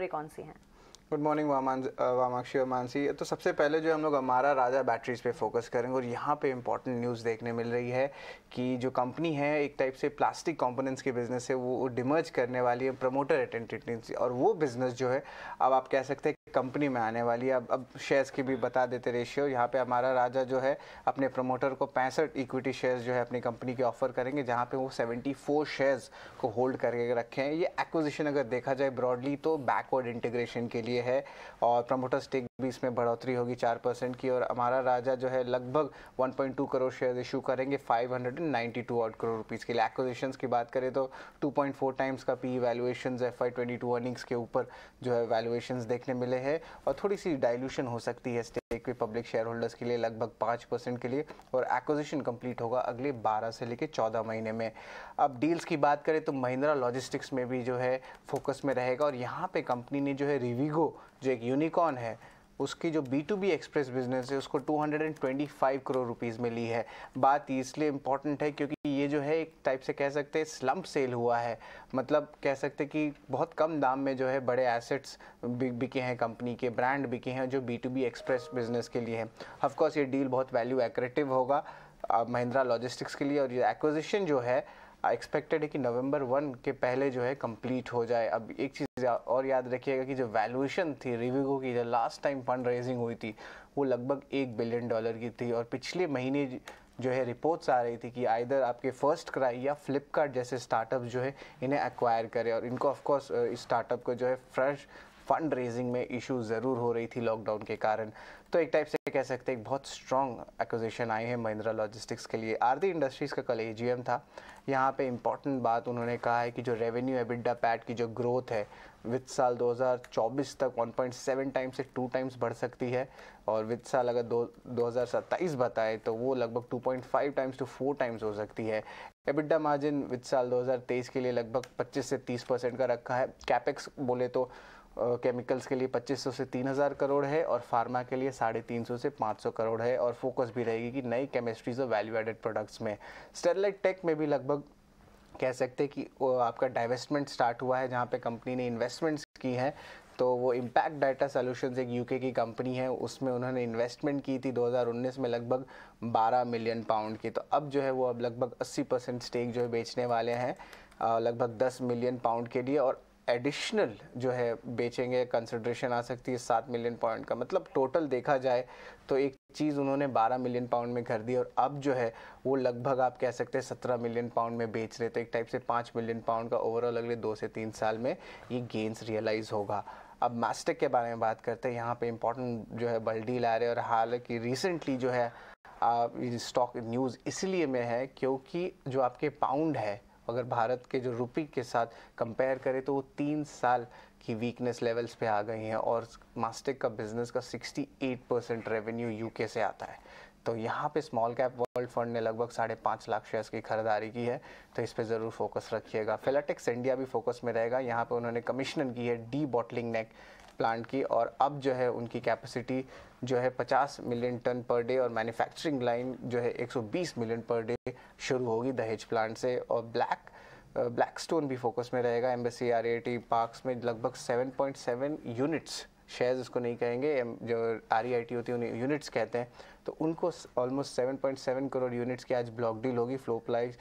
भोजपुरी कौन सी हैं good morning वामाक्षी और मानसी तो सबसे पहले जो हम लोग हमारा राजा बैटरीज पे फोकस करेंगे और यहाँ पे इम्पॉर्टेंट न्यूज़ देखने मिल रही है कि जो कंपनी है एक टाइप से प्लास्टिक कंपोनेंट्स के बिज़नेस है वो डिमर्ज करने वाली है प्रमोटर एटेंटिटी और वो बिज़नेस जो है अब आप कह सकते हैं कंपनी में आने वाली है अब अब शेयर्स की भी हाँ। बता देते रेशियो यहाँ पे हमारा राजा जो है अपने प्रमोटर को पैंसठ इक्विटी शेयर्स जो है अपनी कंपनी के ऑफर करेंगे जहाँ पे वो 74 शेयर्स को होल्ड करके रखे हैं ये एक्विजिशन अगर देखा जाए ब्रॉडली तो बैकवर्ड इंटीग्रेशन के लिए है और प्रमोटर स्टेक बीस में बढ़ोतरी होगी चार परसेंट की और हमारा राजा जो है लगभग 1.2 करोड़ शेयर इशू करेंगे 592 आउट करोड़ रुपीज़ के लिए एक्विजिशंस की बात करें तो 2.4 टाइम्स का P valuation F Y twenty earnings के ऊपर जो है वैल्यूएशन देखने मिले हैं और थोड़ी सी डायल्यूशन हो सकती है स्टेक भी पब्लिक शेयर होल्डर्स के लिए लगभग पाँच परसेंट के लिए और एक्विजिशन कंप्लीट होगा अगले बारह से लेकर चौदह महीने में अब डील्स की बात करें तो महिंद्रा लॉजिस्टिक्स में भी जो है फोकस में रहेगा और यहाँ पे कंपनी ने जो है रिविगो जो एक यूनिकॉर्न है उसकी जो B to B express business है उसको 225 करोड़ रुपीस में ली है बात इसलिए इम्पॉर्टेंट है क्योंकि ये जो है एक टाइप से कह सकते हैं स्लम्प सेल हुआ है मतलब कह सकते हैं कि बहुत कम दाम में जो है बड़े एसेट्स बिके हैं कंपनी के ब्रांड बिके हैं जो B to B express business के लिए है ऑफकोर्स ये डील बहुत वैल्यू एक्रेटिव होगा महिंद्रा लॉजिस्टिक्स के लिए और ये एक्विजिशन जो है एक्सपेक्टेड है कि नवंबर वन के पहले जो है कंप्लीट हो जाए अब एक चीज़ और याद रखिएगा कि जो वैल्यूएशन थी रिविगो की जो लास्ट टाइम फंड रेजिंग हुई थी वो लगभग एक बिलियन डॉलर की थी और पिछले महीने जो है रिपोर्ट्स आ रही थी कि आइधर आपके फर्स्ट क्राई या फ्लिपकार्ट जैसे स्टार्टअप जो है इन्हें एक्वायर करें और इनको ऑफकोर्स स्टार्टअप को जो है फ्रेश फंड रेजिंग में इशू ज़रूर हो रही थी लॉकडाउन के कारण तो एक टाइप से कह सकते हैं बहुत स्ट्रॉन्ग एक्विजिशन आई है महिंद्रा लॉजिस्टिक्स के लिए आरती इंडस्ट्रीज़ का कल ए था यहाँ पे इंपॉर्टेंट बात उन्होंने कहा है कि जो रेवेन्यू एबिडा पैट की जो ग्रोथ है विद साल 2024 तक 1.7 टाइम्स से 2 टाइम्स बढ़ सकती है और विद साल अगर दो दो बताए तो वो लगभग 2.5 टाइम्स टू 4 टाइम्स हो सकती है एबिडा मार्जिन विद साल 2023 के लिए लगभग 25 से 30 परसेंट का रखा है कैपेक्स बोले तो केमिकल्स के लिए 2500 से 3000 करोड़ है और फार्मा के लिए साढ़े तीन से 500 करोड़ है और फोकस भी रहेगी कि नई केमिस्ट्रीज और वैल्यू एडेड प्रोडक्ट्स में स्टेरलाइट टेक में भी लगभग कह सकते हैं कि आपका डाइवेस्टमेंट स्टार्ट हुआ है जहाँ पे कंपनी ने इन्वेस्टमेंट्स की हैं तो वो इम्पैक्ट डाटा सोल्यूशन एक यूके की कंपनी है उसमें उन्होंने इन्वेस्टमेंट की थी 2019 में लगभग 12 मिलियन पाउंड की तो अब जो है वो अब लगभग 80 परसेंट स्टेक जो है बेचने वाले हैं लगभग 10 मिलियन पाउंड के लिए और एडिशनल जो है बेचेंगे कंसिड्रेशन आ सकती है सात मिलियन पाउंड का मतलब टोटल देखा जाए तो एक चीज़ उन्होंने बारह मिलियन पाउंड में कर दी और अब जो है वो लगभग आप कह सकते हैं सत्रह मिलियन पाउंड में बेच रहे तो एक टाइप से पाँच मिलियन पाउंड का ओवरऑल अगले दो से तीन साल में ये गेंस रियलाइज़ होगा अब मास्टेक के बारे में बात करते हैं यहाँ पे इम्पोर्टेंट जो है बल्डी ला रहे और हालांकि रिसेंटली जो है स्टॉक न्यूज़ इसलिए में है क्योंकि जो आपके पाउंड है अगर भारत के जो रुपी के साथ कंपेयर करें तो वो तीन साल की वीकनेस लेवल्स पे आ गई हैं और मास्टिक का बिजनेस का 68 परसेंट रेवेन्यू यूके से आता है तो यहाँ पे स्मॉल कैप वर्ल्ड फंड ने लगभग साढ़े पाँच लाख शेयर्स की खरीदारी की है तो इस पर ज़रूर फोकस रखिएगा फिलाटेक्स इंडिया भी फोकस में रहेगा यहाँ पे उन्होंने कमीशन की है डी बॉटलिंग नेक प्लांट की और अब जो है उनकी कैपेसिटी जो है 50 मिलियन टन पर डे और मैन्युफैक्चरिंग लाइन जो है 120 मिलियन पर डे शुरू होगी दहेज प्लांट से और ब्लैक ब्लैक स्टोन भी फोकस में रहेगा एम्बेसी आर पार्क्स में लगभग 7.7 यूनिट्स शेयर्स उसको नहीं कहेंगे जो आर e होती है उन्हें यूनिट्स कहते हैं तो उनको ऑलमोस्ट 7.7 करोड़ यूनिट्स की आज ब्लॉक डील होगी फ्लो प्लाइज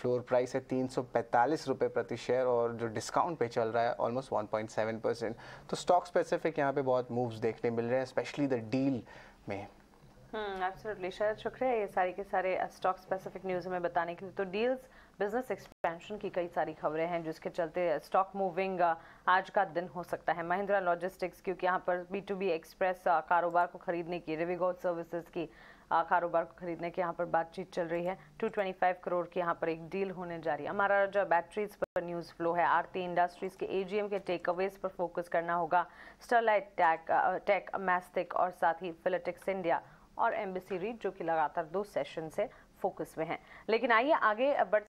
फ्लोर प्राइस है तीन सौ प्रति शेयर और जो डिस्काउंट पे चल रहा है ऑलमोस्ट 1.7 परसेंट तो स्टॉक स्पेसिफिक यहाँ पे बहुत मूव्स देखने मिल रहे हैं स्पेशली द डील में एब्सोल्युटली हम्म, शायद शुक्रिया ये सारी के सारे स्टॉक स्पेसिफिक न्यूज़ हमें बताने के लिए तो डील्स बिजनेस एक्सपेंशन की कई सारी खबरें हैं जिसके चलते स्टॉक मूविंग आज का दिन हो सकता है महिंद्रा लॉजिस्टिक्स क्योंकि यहाँ पर बी टू बी एक्सप्रेस कारोबार को खरीदने की रिविगो सर्विसेज की कारोबार को खरीदने की यहाँ पर बातचीत चल रही है 225 करोड़ की यहाँ पर एक डील होने जा रही है हमारा जो बैटरीज पर न्यूज फ्लो है आरती इंडस्ट्रीज के एजीएम के टेक अवेज पर फोकस करना होगा स्टरलाइट टैक टेक मैस्टिक और साथ ही फिलेटिक्स इंडिया और एम्बेसी रीट जो कि लगातार दो सेशन से फोकस में है लेकिन आइए आगे बढ़